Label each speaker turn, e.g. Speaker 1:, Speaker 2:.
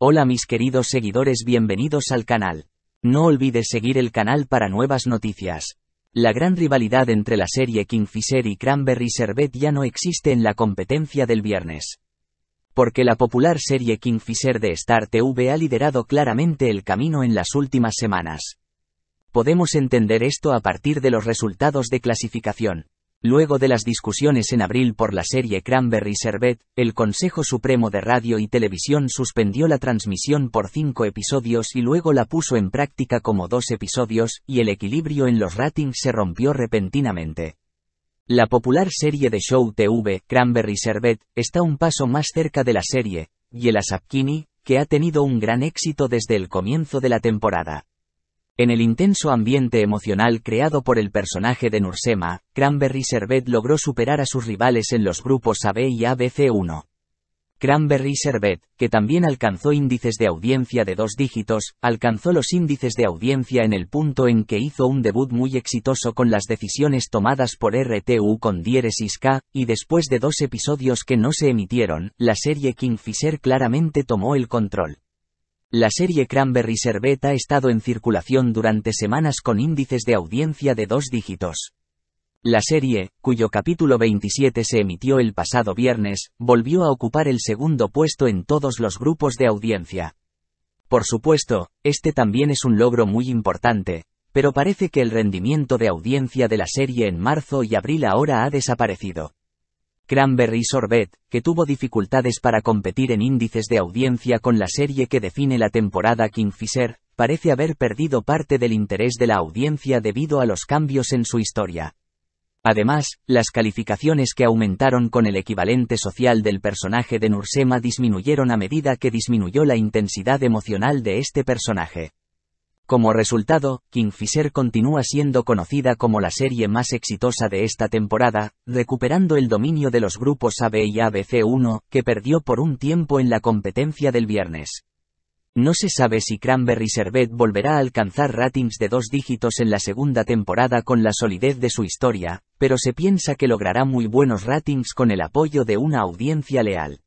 Speaker 1: Hola mis queridos seguidores bienvenidos al canal. No olvides seguir el canal para nuevas noticias. La gran rivalidad entre la serie Kingfisher y Cranberry Servet ya no existe en la competencia del viernes. Porque la popular serie Kingfisher de Star TV ha liderado claramente el camino en las últimas semanas. Podemos entender esto a partir de los resultados de clasificación. Luego de las discusiones en abril por la serie Cranberry Servet, el Consejo Supremo de Radio y Televisión suspendió la transmisión por cinco episodios y luego la puso en práctica como dos episodios, y el equilibrio en los ratings se rompió repentinamente. La popular serie de Show TV, Cranberry Servet, está un paso más cerca de la serie, y el que ha tenido un gran éxito desde el comienzo de la temporada. En el intenso ambiente emocional creado por el personaje de Nursema, Cranberry Servet logró superar a sus rivales en los grupos AB y ABC1. Cranberry Servet, que también alcanzó índices de audiencia de dos dígitos, alcanzó los índices de audiencia en el punto en que hizo un debut muy exitoso con las decisiones tomadas por RTU con Diéresis K, y después de dos episodios que no se emitieron, la serie Kingfisher claramente tomó el control. La serie Cranberry Servet ha estado en circulación durante semanas con índices de audiencia de dos dígitos. La serie, cuyo capítulo 27 se emitió el pasado viernes, volvió a ocupar el segundo puesto en todos los grupos de audiencia. Por supuesto, este también es un logro muy importante, pero parece que el rendimiento de audiencia de la serie en marzo y abril ahora ha desaparecido. Cranberry Sorbet, que tuvo dificultades para competir en índices de audiencia con la serie que define la temporada Kingfisher, parece haber perdido parte del interés de la audiencia debido a los cambios en su historia. Además, las calificaciones que aumentaron con el equivalente social del personaje de Nursema disminuyeron a medida que disminuyó la intensidad emocional de este personaje. Como resultado, Kingfisher continúa siendo conocida como la serie más exitosa de esta temporada, recuperando el dominio de los grupos AB y ABC1, que perdió por un tiempo en la competencia del viernes. No se sabe si Cranberry Servet volverá a alcanzar ratings de dos dígitos en la segunda temporada con la solidez de su historia, pero se piensa que logrará muy buenos ratings con el apoyo de una audiencia leal.